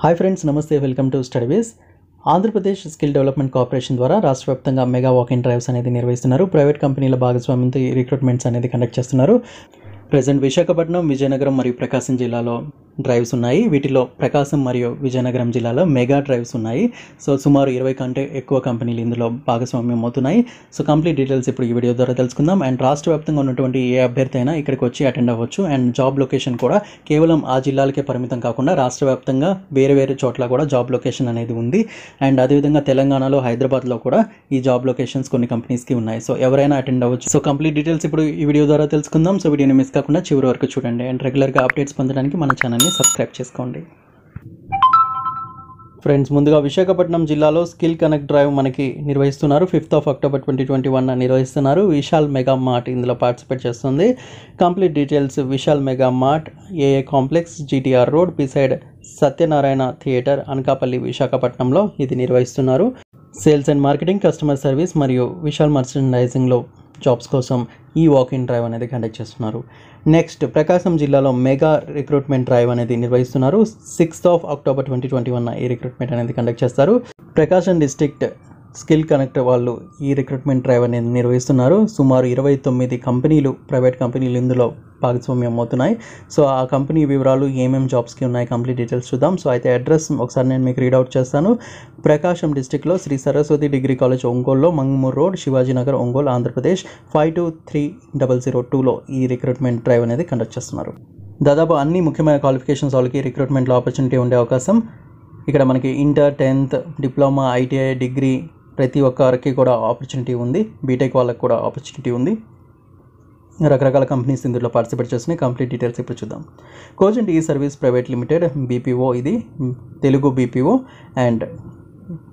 hi friends నమస్తే welcome to స్టడీవేస్ Andhra Pradesh skill development corporation ద్వారా రాష్ట్ర వ్యాప్తంగా మెగా వాకింగ్ డ్రైవ్స్ అనేది నిర్వహిస్తున్నారు ప్రైవేట్ కంపెనీల భాగస్వామ్యంతో ఈ రిక్రూట్మెంట్స్ అనేది కండక్ట్ చేస్తున్నారు ప్రజెంట్ విశాఖపట్నం విజయనగరం మరియు ప్రకాశం జిల్లాలో డ్రైవ్స్ ఉన్నాయి వీటిలో ప్రకాశం మరియు విజయనగరం జిల్లాలో మెగా డ్రైవ్స్ ఉన్నాయి సో సుమారు ఇరవై కంటే ఎక్కువ కంపెనీలు ఇందులో భాగస్వామ్యం అవుతున్నాయి సో కంప్లీట్ డీటెయిల్స్ ఇప్పుడు ఈ వీడియో ద్వారా తెలుసుకుందాం అండ్ రాష్ట్ర వ్యాప్తంగా ఉన్నటువంటి ఏ అభ్యర్థి అయినా ఇక్కడికి వచ్చి అటెండ్ అవ్వచ్చు అండ్ జాబ్ లొకేషన్ కూడా కేవలం ఆ జిల్లాలకే పరిమితం కాకుండా రాష్ట్ర వ్యాప్తంగా వేరే వేరే చోట్ల కూడా జాబ్ లొకేషన్ అనేది ఉంది అండ్ అదేవిధంగా తెలంగాణలో హైదరాబాద్లో కూడా ఈ జాబ్ లొకేషన్స్ కొన్ని కంపెనీస్కి ఉన్నాయి సో ఎవరైనా అటెండ్ అవ్వచ్చు సో కంప్లీట్ డీటెయిల్స్ ఇప్పుడు ఈ వీడియో ద్వారా తెలుసుకుందాం సో వీడియోని మిస్ తప్పకుండా చివరి వరకు చూడండి అండ్ రెగ్యులర్గా అప్డేట్స్ పొందడానికి మన ఛానల్ని సబ్స్క్రైబ్ చేసుకోండి ఫ్రెండ్స్ ముందుగా విశాఖపట్నం జిల్లాలో స్కిల్ కనెక్ట్ డ్రైవ్ మనకి నిర్వహిస్తున్నారు fifth of October twenty twenty one నిర్వహిస్తున్నారు విశాల్ మెగా మార్ట్ ఇందులో పార్టిసిపేట్ చేస్తుంది complete details Vishal Mega Mart AA complex GTR road beside Satyanarayana theatre Anakapalli విశాఖపట్నంలో ఇది నిర్వహిస్తున్నారు sales and marketing customer service మరియు విశాల్ మర్చండైజింగ్లో జాబ్స్ కోసం ఈ వాక్ ఇన్ డ్రైవ్ అనేది కండక్ట్ చేస్తున్నారు నెక్స్ట్ ప్రకాశం జిల్లాలో మెగా రిక్రూట్మెంట్ డ్రైవ్ అనేది నిర్వహిస్తున్నారు sixth of October twenty twenty one ఈ రిక్రూట్మెంట్ అనేది కండక్ట్ చేస్తారు ప్రకాశం డిస్టిక్ట్ స్కిల్ కనెక్ట్ వాళ్ళు ఈ రిక్రూట్మెంట్ డ్రైవ్ అనేది నిర్వహిస్తున్నారు సుమారు ఇరవై తొమ్మిది కంపెనీలు ప్రైవేట్ కంపెనీలు ఇందులో భాగస్వామ్యం అవుతున్నాయి సో ఆ కంపెనీ వివరాలు ఏమేమి జాబ్స్కి ఉన్నాయి కంప్లీట్ డీటెయిల్స్ చూద్దాం సో అయితే అడ్రస్ ఒకసారి నేను మీకు రీడ్అవుట్ చేస్తాను ప్రకాశం డిస్టిక్లో Shri Saraswati degree college ఒంగోల్లో Mangamuru road Shivaji Nagar Ongole Andhra Pradesh five two three double zero టూలో ఈ రిక్రూట్మెంట్ డ్రైవ్ అనేది కండక్ట్ చేస్తున్నారు దాదాపు అన్ని ముఖ్యమైన క్వాలిఫికేషన్స్ వాళ్ళకి రిక్రూట్మెంట్లో ఆపర్చునిటీ ఉండే అవకాశం ఇక్కడ మనకి inter tenth diploma ITI degree ప్రతి ఒక్కరికి కూడా ఆపర్చునిటీ ఉంది బీటెక్ e వాళ్ళకి కూడా ఆపర్చునిటీ ఉంది రకరకాల కంపెనీస్ ఇందులో పార్టిసిపేట్ చేస్తున్నాయి కంప్లీట్ డీటెయిల్స్ ఇప్పుడు చూద్దాం కోజెంట్ ఈ సర్వీస్ ప్రైవేట్ లిమిటెడ్ బీపీఓ ఇది Telugu BPO and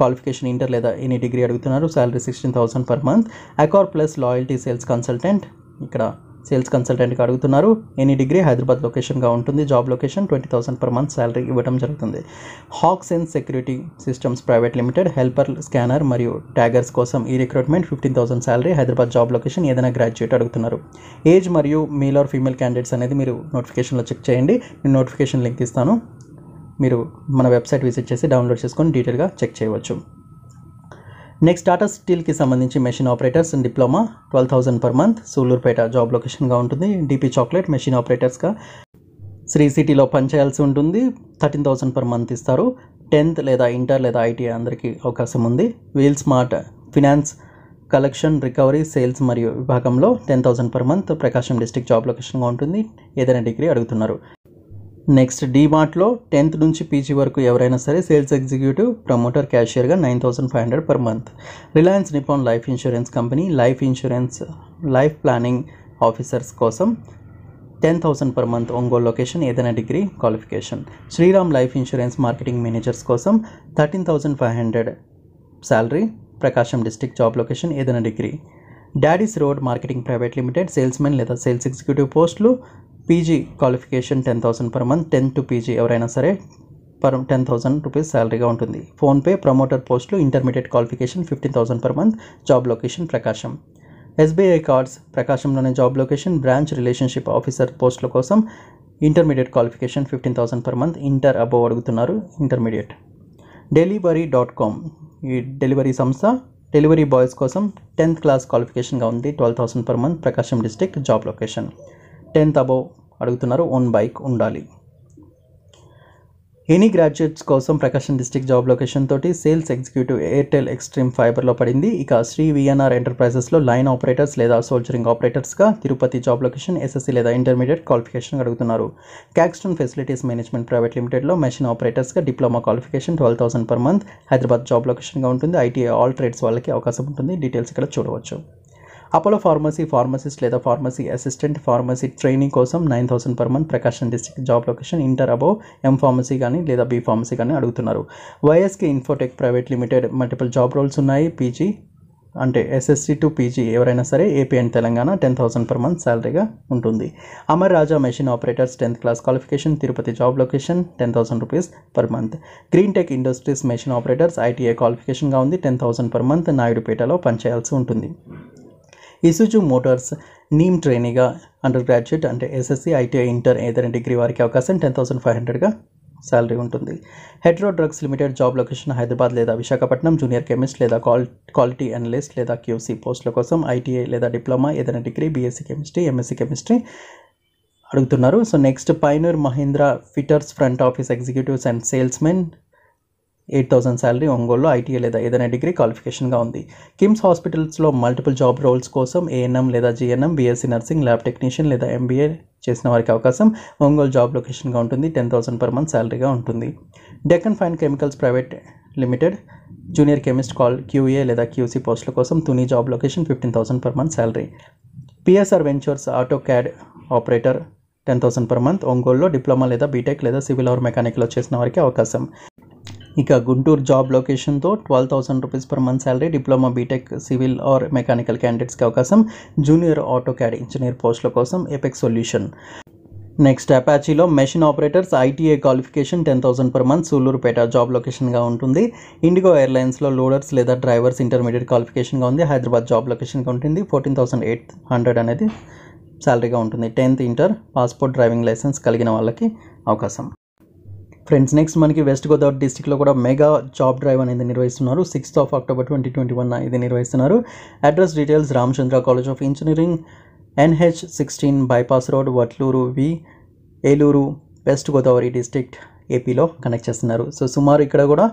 qualification inter లేదా ఎనీ డిగ్రీ అడుగుతున్నారు salary sixteen thousand per month అకార్ ప్లస్ లాయల్టీ సేల్స్ కన్సల్టెంట్ ఇక్కడ సేల్స్ కన్సల్టెంట్గా అడుగుతున్నారు ఎనీ డిగ్రీ హైదరాబాద్ లొకేషన్గా ఉంటుంది job location twenty thousand per month salary ఇవ్వడం జరుగుతుంది Hawks and security systems private limited helper scanner మరియు ట్యాగర్స్ కోసం ఈ recruitment fifteen thousand salary Hyderabad job location ఏదైనా గ్రాడ్యుయేట్ అడుగుతున్నారు ఏజ్ మరియు మేల్ ఆర్ ఫీమేల్ క్యాండిడేట్స్ అనేది మీరు నోటిఫికేషన్లో చెక్ చేయండి నేను నోటిఫికేషన్ లింక్ ఇస్తాను మీరు మన వెబ్సైట్ విజిట్ చేసి డౌన్లోడ్ చేసుకొని డీటెయిల్గా చెక్ చేయవచ్చు నెక్స్ట్ టాటా స్టీల్కి సంబంధించి machine operators and diploma twelve thousand per month Sullurpeta job లొకేషన్గా ఉంటుంది డీపీ చాక్లెట్ మెషిన్ ఆపరేటర్స్గా శ్రీ సిటీలో పనిచేయాల్సి ఉంటుంది థర్టీన్ థౌసండ్ పర్ మంత్ ఇస్తారు టెన్త్ లేదా ఇంటర్ లేదా ఐటీ అందరికీ అవకాశం ఉంది wheel smart finance collection recovery sales మరియు విభాగంలో ten thousand per month Prakasam district job లొకేషన్గా ఉంటుంది ఏదైనా డిగ్రీ అడుగుతున్నారు నెక్స్ట్ డీమార్ట్లో టెన్త్ నుంచి పీజీ వరకు ఎవరైనా సరే సేల్స్ ఎగ్జిక్యూటివ్ ప్రమోటర్ క్యాషియర్గా nine thousand five hundred per month Reliance Nippon life insurance company life insurance life planning officers కోసం ten thousand per month Ongole location ఏదైనా degree qualification Shriram life insurance marketing managers కోసం thirteen thousand five hundred salary Prakasam district job location ఏదైనా degree Daddy's road marketing private limited salesmen లేదా sales executive పోస్టులు PG qualification ten thousand per month ten to PG ఎవరైనా సరే per ten thousand rupees శాలరీగా ఉంటుంది PhonePe promoter పోస్టులు intermediate qualification fifteen thousand per month job location Prakasam SBI cards ప్రకాశంలోనే job location branch relationship officer పోస్టుల కోసం intermediate qualification fifteen thousand per month inter above అడుగుతున్నారు intermediate delivery dot com ఈ delivery సంస్థ delivery boys కోసం tenth class క్వాలిఫికేషన్గా ఉంది twelve thousand per month Prakasam district job location tenth above అడుగుతున్నారు own bike ఉండాలి ఎనీ గ్రాడ్యుయేట్స్ కోసం ప్రకాశం డిస్టిక్ జాబ్ లొకేషన్ తోటి సేల్స్ ఎగ్జిక్యూటివ్ ఎయిర్టెల్ ఎక్స్ట్రీమ్ ఫైబర్లో పడింది ఇక శ్రీ విఎన్ఆర్ ఎంటర్ప్రైజెస్లో లైన్ ఆపరేటర్స్ లేదా సోల్జరింగ్ ఆపరేటర్స్గా తిరుపతి జాబ్ లొకేషన్ ఎస్ఎస్సీ లేదా ఇంటర్మీడియట్ క్వాలిఫికేషన్ అడుగుతున్నారు క్యాక్స్టన్ ఫెసిలిటీస్ మేనేజ్మెంట్ ప్రైవేట్ లిమిటెడ్లో మెషిన్ ఆపరేటర్స్గా diploma qualification twelve thousand per month Hyderabad job లొకేషన్గా ఉంటుంది ఐటీఐ ఆల్ ట్రేడ్స్ వాళ్ళకి అవకాశం ఉంటుంది డీటెయిల్స్ ఇక్కడ చూడవచ్చు అపోలో ఫార్మసీ ఫార్మసిస్ట్ లేదా ఫార్మసీ అసిస్టెంట్ ఫార్మసీ ట్రైనింగ్ కోసం nine thousand per month Prakasam district job location inter above M pharmacy కానీ లేదా బీ ఫార్మసీ కానీ అడుగుతున్నారు YSK infotech private limited multiple job roles ఉన్నాయి పీజీ అంటే ఎస్ఎస్సీ టు పీజీ ఎవరైనా సరే AP and Telangana ten thousand per month శాలరీగా ఉంటుంది Amar Raja machine operators tenth class qualification Tirupati job location ten thousand rupees per month green tech industries machine operators ITI క్వాలిఫికేషన్గా ఉంది ten thousand per month నాయుడుపేటలో పనిచేయాల్సి ఉంటుంది Isuzu motors NEEM ట్రైనీగా under graduate అంటే SSC ITI inter ఏదైనా డిగ్రీ వారికి అవకాశం టెన్ థౌసండ్ ఫైవ్ హండ్రెడ్గా శాలరీ ఉంటుంది Hetero drugs limited job location Hyderabad లేదా విశాఖపట్నం జూనియర్ కెమిస్ట్ లేదా క్వాలిటీ అనలిస్ట్ లేదా క్యూసీ పోస్టుల కోసం ఐటీఐ లేదా డిప్లొమా ఏదైనా degree BSc chemistry MSc chemistry అడుగుతున్నారు సో నెక్స్ట్ పైనూర్ Mahindra fitters front office executives and salesmen eight thousand salary ఒంగోలులో ఐటీఏ లేదా ఏదైనా డిగ్రీ క్వాలిఫికేషన్గా ఉంది కిమ్స్ హాస్పిటల్స్లో మల్టిపుల్ జాబ్ రోల్స్ కోసం ఏఎన్ఎం లేదా GNM BSc nursing lab technician లేదా ఎంబీఏ చేసిన వారికి అవకాశం ఒంగోలు జాబ్ లొకేషన్గా ఉంటుంది టెన్ థౌసండ్ పర్ మంత్ శాలరీగా ఉంటుంది Deccan fine chemicals private limited junior chemist కాల్ క్యూఏ లేదా క్యూసీ పోస్టుల కోసం Tuni job location fifteen thousand per month salary PSR ventures auto CAD operator ten thousand per month ఒంగోలులో డిప్లొమా లేదా బీటెక్ లేదా civil or మెకానిక్లో చేసిన వారికి అవకాశం ఇక గుంటూరు జాబ్ లొకేషన్తో twelve thousand rupees per month salary diploma BTech civil or mechanical క్యాండిడేట్స్కి అవకాశం జూనియర్ ఆటో క్యాడ్ ఇంజనీర్ పోస్టుల కోసం ఎపెక్స్ సొల్యూషన్ నెక్స్ట్ అపాచీలో machine operators ITI qualification ten thousand per month Sullurpeta job లొకేషన్గా ఉంటుంది ఇండిగో ఎయిర్లైన్స్లో లోడర్స్ లేదా డ్రైవర్స్ ఇంటర్మీడియట్ క్వాలిఫికేషన్గా ఉంది హైదరాబాద్ జాబ్ లొకేషన్గా ఉంటుంది ఫోర్టీన్ థౌసండ్ ఎయిట్ హండ్రెడ్ అనేది శాలరీగా ఉంటుంది tenth inter passport driving licence కలిగిన వాళ్ళకి అవకాశం ఫ్రెండ్స్ నెక్స్ట్ మనకి వెస్ట్ గోదావరి డిస్టిక్లో కూడా మెగా జాబ్ డ్రైవ్ అనేది నిర్వహిస్తున్నారు sixth of October twenty twenty one ఇది నిర్వహిస్తున్నారు address details Ramachandra college of engineering NH sixteen bypass road Vatluru V Eluru west Godavari district ఏపీలో కనెక్ట్ చేస్తున్నారు సో సుమారు ఇక్కడ కూడా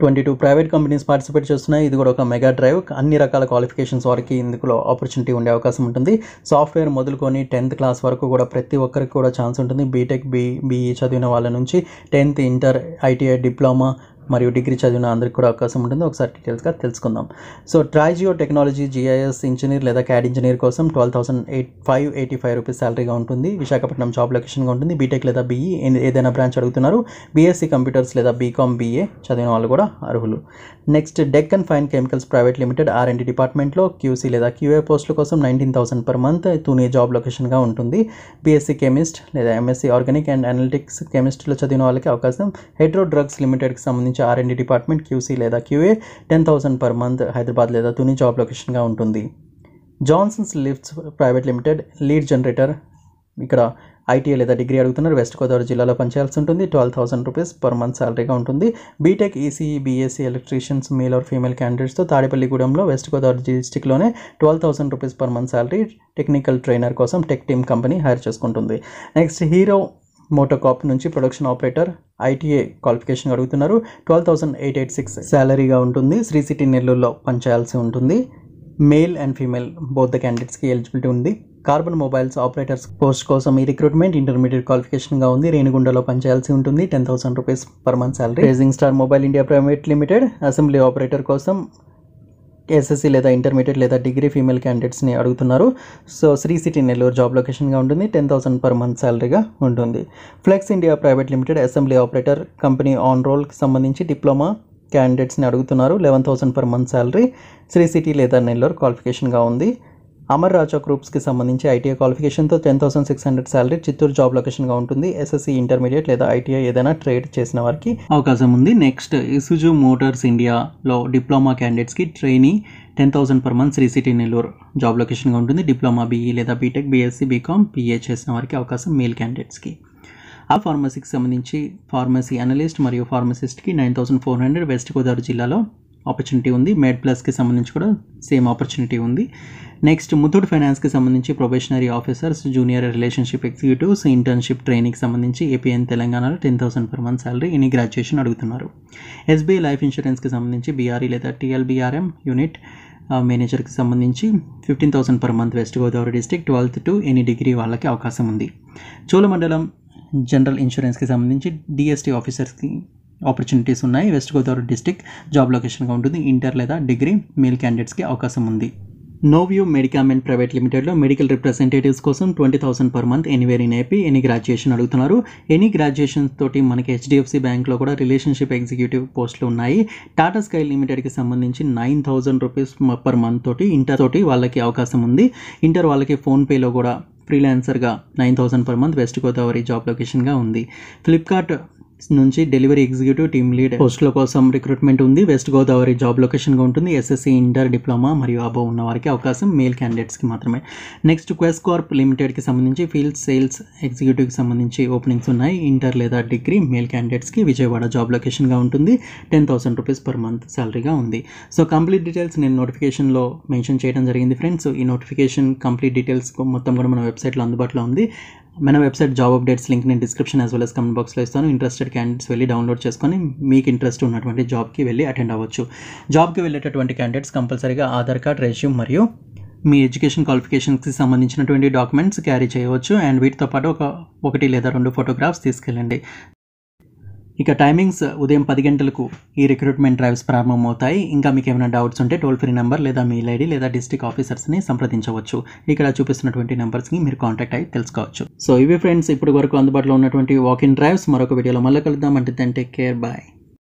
twenty two private companies participate చేస్తున్నాయి ఇది కూడా ఒక మెగా డ్రైవ్ అన్ని రకాల క్వాలిఫికేషన్స్ వరకు ఇందులో ఆపర్చునిటీ ఉండే అవకాశం ఉంటుంది సాఫ్ట్వేర్ మొదలుకొని టెన్త్ క్లాస్ వరకు కూడా ప్రతి ఒక్కరికి కూడా ఛాన్స్ ఉంటుంది బీటెక్ బీ బీఈ చదివిన వాళ్ళ నుంచి టెన్త్ ఇంటర్ ఐటీఐ డిప్లొమా మరియు డిగ్రీ చదివిన అందరికి కూడా అవకాశం ఉంటుంది ఒకసారి డీటెయిల్స్గా తెలుసుకుందాం సో ట్రైజియో టెక్నాలజీ జిఐఎస్ ఇంజనీర్ లేదా క్యాడ్ ఇంజనీర్ కోసం twelve thousand eight five eighty five rupees సాలరీగా ఉంటుంది విశాఖపట్నం జాబ్ లొకేషన్గా ఉంటుంది బీటెక్ లేదా బీఈ e, ఏదైనా బ్రాంచ్ అడుగుతున్నారు బీఎస్సీ కంప్యూటర్స్ లేదా బీకామ్ బీఏ చదివిన వాళ్ళు కూడా అర్హులు next Deccan fine chemicals private limited R and D డిపార్ట్మెంట్లో క్యూసీ లేదా క్యూఏ పోస్టుల కోసం నైన్టీన్ థౌసండ్ పర్ మంత్ తూనే జాబ్ లొకేషన్గా ఉంటుంది బీఎస్సీ కెమిస్ట్ లేదా ఎంఎస్సీ ఆర్గానిక్ అండ్ అనలిటిక్స్ కెమిస్ట్రీలో చదివిన వాళ్ళకి అవకాశం హైడ్రో డ్రగ్స్ లిమిటెడ్కి సంబంధించి నుంచి ఆర్ డిపార్ట్మెంట్ క్యూసీ లేదా QA ten thousand per month Hyderabad లేదా తుని జాబ్ లొకేషన్గా ఉంటుంది Johnson's lifts private limited lead generator ఇక్కడ ఐటీఐ లేదా డిగ్రీ అడుగుతున్నారు వెస్ట్ గోదావరి జిల్లాలో పనిచేయాల్సి ఉంటుంది twelve thousand rupees per month శాలరీగా ఉంటుంది BTech ECE BSc electricians male or female క్యాండిడేట్స్తో తాడేపల్లిగూడెంలో west Godavari డిస్టిక్లోనే twelve thousand rupees per month salary technical trainer కోసం టెక్ టీమ్ కంపెనీ హైర్ చేసుకుంటుంది నెక్స్ట్ హీరో మోటోకాప్ నుంచి ప్రొడక్షన్ ఆపరేటర్ ఐటీఏ క్వాలిఫికేషన్ అడుగుతున్నారు twelve thousand eight eight six శాలరీగా ఉంటుంది Sri City నెల్లూరులో పనిచేయాల్సి ఉంటుంది male and female both the క్యాండిడేట్స్కి ఎలిజిబిలిటీ ఉంది కార్బన్ మొబైల్స్ ఆపరేటర్స్ పోస్ట్ కోసం ఈ రిక్రూట్మెంట్ ఇంటర్మీడియట్ క్వాలిఫికేషన్గా ఉంది రేణిగుండలో పనిచేయాల్సి ఉంటుంది ten thousand rupees per month salary Rising Star Mobile India private limited assembly operator కోసం ఎస్ఎస్సీ లేదా ఇంటర్మీడియట్ లేదా డిగ్రీ ఫీమేల్ క్యాండిడేట్స్ని అడుగుతున్నారు so Sri city Nellore job లొకేషన్గా ఉంటుంది టెన్ థౌసండ్ పర్ మంత్ శాలరీగా ఉంటుంది Flex India private limited assembly operator company on రోల్కి సంబంధించి డిప్లొమా క్యాండిడేట్స్ని అడుగుతున్నారు eleven thousand per month salary Sri City లేదా నెల్లూరు క్వాలిఫికేషన్గా ఉంది అమర్ రాజా గ్రూప్స్కి సంబంధించి ఐటీఐ క్వాలిఫికేషన్తో ten thousand six hundred salary Chittoor job లొకేషన్గా ఉంటుంది ఎస్ఎస్సి ఇంటర్మీడియట్ లేదా ఐటీఐ ఏదైనా ట్రేడ్ చేసిన వారికి అవకాశం ఉంది నెక్స్ట్ ఇసుజు మోటార్స్ ఇండియాలో డిప్లొమా క్యాండిడేట్స్కి trainee ten thousand per month Sri city Nellore job లొకేషన్గా ఉంటుంది డిప్లొమా బీఈ e లేదా బీటెక్ బీఎస్సీ బీకామ్ పీఏ చేసిన వారికి అవకాశం మేల్ క్యాండిడేట్స్కి ఆ ఫార్మసీకి సంబంధించి ఫార్మసీ అనలిస్ట్ మరియు ఫార్మసిస్ట్కి nine thousand four hundred West Godavari జిల్లాలో ఆపర్చునిటీ ఉంది మెడ్ ప్లస్కి సంబంధించి కూడా సేమ్ ఆపర్చునిటీ ఉంది నెక్స్ట్ ముథూట్ ఫైనాన్స్కి సంబంధించి probationary officers junior relationship executives internship ట్రైనింగ్కి సంబంధించి ఏపీఎన్ తెలంగాణలో ten thousand per month salary in graduation అడుగుతున్నారు ఎస్బీఐ లైఫ్ ఇన్సూరెన్స్కి సంబంధించి బీఆర్ఈ e లేదా టీఎల్బీఆర్ఎం యూనిట్ మేనేజర్కి సంబంధించి fifteen thousand per month West Godavari district twelfth to any degree వాళ్ళకి అవకాశం ఉంది చోళమండలం జనరల్ ఇన్సూరెన్స్కి సంబంధించి డిఎస్టీ ఆఫీసర్స్కి ఆపర్చునిటీస్ ఉన్నాయి వెస్ట్ గోదావరి డిస్టిక్ జాబ్ లొకేషన్గా ఉంటుంది ఇంటర్ లేదా డిగ్రీ మేల్ క్యాండిడేట్స్కి అవకాశం ఉంది నోవ్యూ మెడికామెంట్ ప్రైవేట్ లిమిటెడ్లో మెడికల్ రిప్రజెంటేటివ్స్ కోసం twenty thousand per month anywhere in AP any graduation అడుగుతున్నారు ఎనీ గ్రాడ్యుయేషన్స్ తోటి మనకి హెచ్డిఎఫ్సి బ్యాంక్లో కూడా రిలేషన్షిప్ ఎగ్జిక్యూటివ్ పోస్టులు ఉన్నాయి టాటా స్కై లిమిటెడ్కి సంబంధించి nine thousand rupees per month తోటి ఇంటర్ తోటి వాళ్ళకి అవకాశం ఉంది ఇంటర్ వాళ్ళకి ఫోన్పేలో కూడా ఫ్రీలాన్సర్గా nine thousand per month West Godavari job లొకేషన్గా ఉంది ఫ్లిప్కార్ట్ నుంచి డెలివరీ ఎగ్జిక్యూటివ్ టీమ్ లీడ్ పోస్టుల కోసం రిక్రూట్మెంట్ ఉంది వెస్ట్ గోదావరి జాబ్ లొకేషన్గా ఉంటుంది ఎస్ఎస్సి ఇంటర్ డిప్లొమా మరియు అబో ఉన్న వారికి అవకాశం మేల్ క్యాండిడేట్స్కి మాత్రమే నెక్స్ట్ క్వెస్ కార్ప్ లిమిటెడ్కి సంబంధించి ఫీల్డ్ సేల్స్ ఎగ్జిక్యూటివ్కి సంబంధించి ఓపెనింగ్స్ ఉన్నాయి ఇంటర్ లేదా డిగ్రీ మేల్ క్యాండిడేట్స్కి విజయవాడ జాబ్ లొకేషన్గా ఉంటుంది ten thousand rupees per month శాలరీగా ఉంది సో కంప్లీట్ డీటెయిల్స్ నేను నోటిఫికేషన్లో మెన్షన్ చేయడం జరిగింది ఫ్రెండ్స్ ఈ నోటిఫికేషన్ కంప్లీట్ డీటెయిల్స్ మొత్తం కూడా మన వెబ్సైట్లో అందుబాటులో ఉంది మన వెబ్సైట్ జాబ్ అప్డేట్స్ లింక్ నేను description as well as comment బాక్స్లో ఇస్తాను ఇంట్రెస్టెడ్ క్యాండిడేట్స్ వెళ్ళి డౌన్లోడ్ చేసుకొని మీకు ఇంట్రెస్ట్ ఉన్నటువంటి జాబ్కి వెళ్ళి అటెండ్ అవ్వచ్చు జాబ్కి వెళ్ళేటటువంటి క్యాండిడేట్స్ కంపల్సరీగా ఆధార్ కార్డ్ రెజ్యూమ్ మరియు మీ ఎడ్యుకేషన్ క్వాలిఫికేషన్స్కి సంబంధించినటువంటి డాక్యుమెంట్స్ క్యారీ చేయవచ్చు అండ్ వీటితో పాటు ఒక ఒకటి లేదా రెండు ఫోటోగ్రాఫ్స్ తీసుకెళ్ళండి ఇక టైమింగ్స్ ఉదయం పది గంటలకు ఈ రిక్రూట్మెంట్ డ్రైవ్స్ ప్రారంభమవుతాయి ఇంకా మీకు ఏమైనా డౌట్స్ ఉంటే టోల్ ఫ్రీ నెంబర్ లేదా మెయిల్ ఐడి లేదా డిస్టిక్ ఆఫీసర్స్ని సంప్రదించవచ్చు ఇక్కడ చూపిస్తున్నటువంటి నెంబర్స్కి మీరు కాంటాక్ట్ అయ్యి తెలుసుకోవచ్చు సో ఇవి ఫ్రెండ్స్ ఇప్పటి వరకు అందుబాటులో ఉన్నటువంటి వాకింగ్ డ్రైవ్స్ మరొక వీడియోలో మళ్ళీ కలుద్దాం అంటే టేక్ కేర్ బాయ్